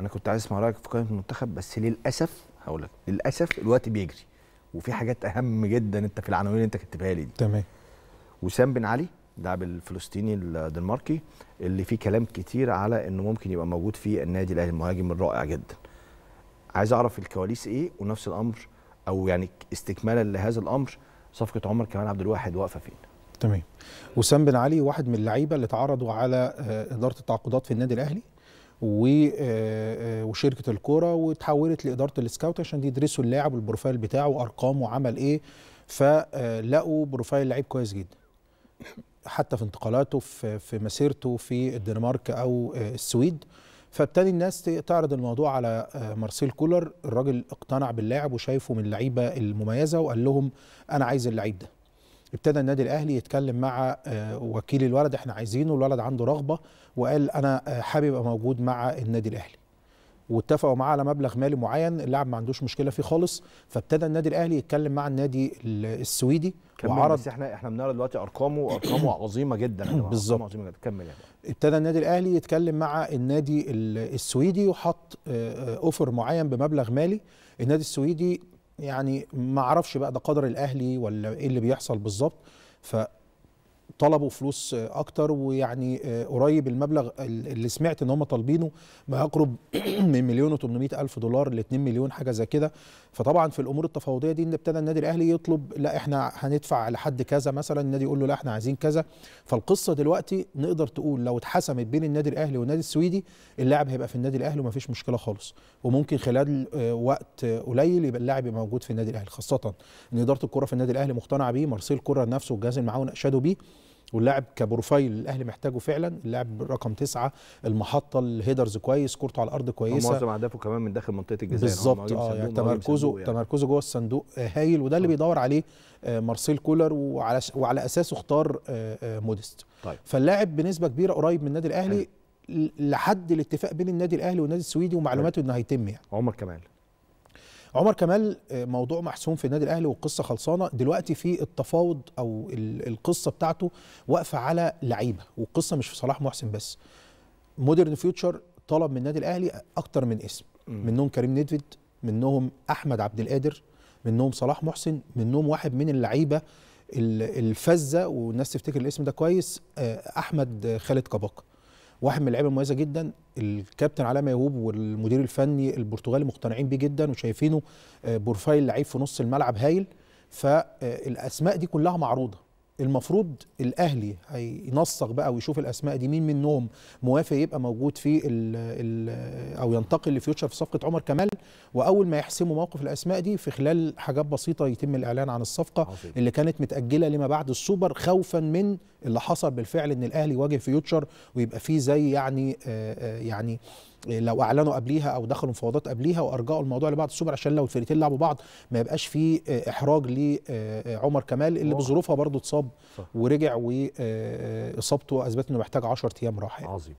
انا كنت عايز اسمع رايك في قائمه المنتخب بس للاسف هقول لك للاسف الوقت بيجري وفي حاجات اهم جدا انت في العناوين اللي انت كاتبها لي دي تمام وسام بن علي اللاعب الفلسطيني الدنماركي اللي فيه كلام كتير على انه ممكن يبقى موجود في النادي الاهلي المهاجم الرائع جدا عايز اعرف الكواليس ايه ونفس الامر او يعني استكمالا لهذا الامر صفقه عمر كمال عبد الواحد واقفه فين تمام وسام بن علي واحد من اللعيبه اللي اتعرضوا على آه، اداره التعاقدات في النادي الاهلي آه، آه، وشركه الكوره وتحولت لاداره السكاوت عشان يدرسوا اللاعب والبروفايل بتاعه وارقامه وعمل ايه فلقوا آه، بروفايل لعيب كويس جدا حتى في انتقالاته في, في مسيرته في الدنمارك او السويد فابتدي الناس تعرض الموضوع على مارسيل كولر الراجل اقتنع باللاعب وشايفه من اللعيبه المميزه وقال لهم انا عايز اللعيب ده ابتدى النادي الاهلي يتكلم مع آه، وكيل الولد احنا عايزينه الولد عنده رغبه وقال انا آه، حابب ابقى موجود مع النادي الاهلي واتفقوا معاه على مبلغ مالي معين اللاعب ما عندوش مشكله فيه خالص فابتدى النادي الاهلي يتكلم مع النادي السويدي وعرض بس احنا احنا بنقرا دلوقتي ارقامه ارقامه عظيمه جدا بالظبط عظيمه جدا كمل يعني. ابتدى النادي الاهلي يتكلم مع النادي السويدي وحط آه، اوفر معين بمبلغ مالي النادي السويدي يعني ما اعرفش بقى ده قدر الاهلي ولا ايه اللي بيحصل بالظبط ف طلبوا فلوس اكتر ويعني آه، قريب المبلغ اللي سمعت ان هم طالبينه ما يقرب من مليون و الف دولار ل 2 مليون حاجه زي كده فطبعا في الامور التفاوضيه دي ان ابتدى النادي الاهلي يطلب لا احنا هندفع لحد كذا مثلا النادي يقول له لا احنا عايزين كذا فالقصه دلوقتي نقدر تقول لو اتحسمت بين النادي الاهلي والنادي السويدي اللاعب هيبقى في النادي الاهلي ومفيش مشكله خالص وممكن خلال آه، وقت قليل يبقى اللاعب موجود في النادي الاهلي خاصه ان اداره الكره في النادي الاهلي مقتنعه بيه مارسيل كره نفسه والجهاز المعاون اشادوا بيه واللاعب كبروفايل الاهلي محتاجه فعلا اللاعب رقم تسعة المحطه الهيدرز كويس كورته على الارض كويسه معظم اهدافه كمان من داخل منطقه الجزاء يعني بالظبط اه يعني تمركزه يعني. تمركزه جوه الصندوق هايل وده اللي بيدور عليه آه، مارسيل كولر وعلى وعلى اساسه اختار آه، آه، موديست طيب. فاللاعب بنسبه كبيره قريب من النادي الاهلي حلو. لحد الاتفاق بين النادي الاهلي والنادي السويدي ومعلوماته انه هيتم يعني عمر كمال عمر كمال آه، موضوع محسوم في النادي الاهلي والقصه خلصانه دلوقتي في التفاوض او القصه بتاعته واقفه على لعيبه والقصه مش في صلاح محسن بس مودرن فيوتشر طلب من النادي الاهلي اكتر من اسم منهم كريم نيدفيد منهم احمد عبد القادر منهم صلاح محسن منهم واحد من اللعيبه الفزه والناس تفتكر الاسم ده كويس آه، احمد خالد كباقه واحد من اللعيبه المميزه جدا الكابتن علاء ميهوب والمدير الفني البرتغالي مقتنعين بيه جدا وشايفينه آه، بروفايل لعيب في نص الملعب هايل فالاسماء دي كلها معروضه المفروض الاهلي هينسق بقى ويشوف الاسماء دي مين منهم موافق يبقى موجود في الـ الـ او ينتقل لفيوتشر في صفقه عمر كمال واول ما يحسموا موقف الاسماء دي في خلال حاجات بسيطه يتم الاعلان عن الصفقه عظيم. اللي كانت متاجله لما بعد السوبر خوفا من اللي حصل بالفعل ان الاهلي يواجه فيوتشر ويبقى فيه زي يعني آآ آه، آه، يعني لو اعلنوا قبليها او دخلوا مفاوضات قبليها وارجعوا الموضوع لبعض السوبر عشان لو الفرقتين لعبوا بعض ما يبقاش في آه، احراج لعمر آه، آه، كمال اللي بظروفها برضه اتصاب ورجع واصابته اثبت انه محتاج 10 ايام راحه يعني. عظيم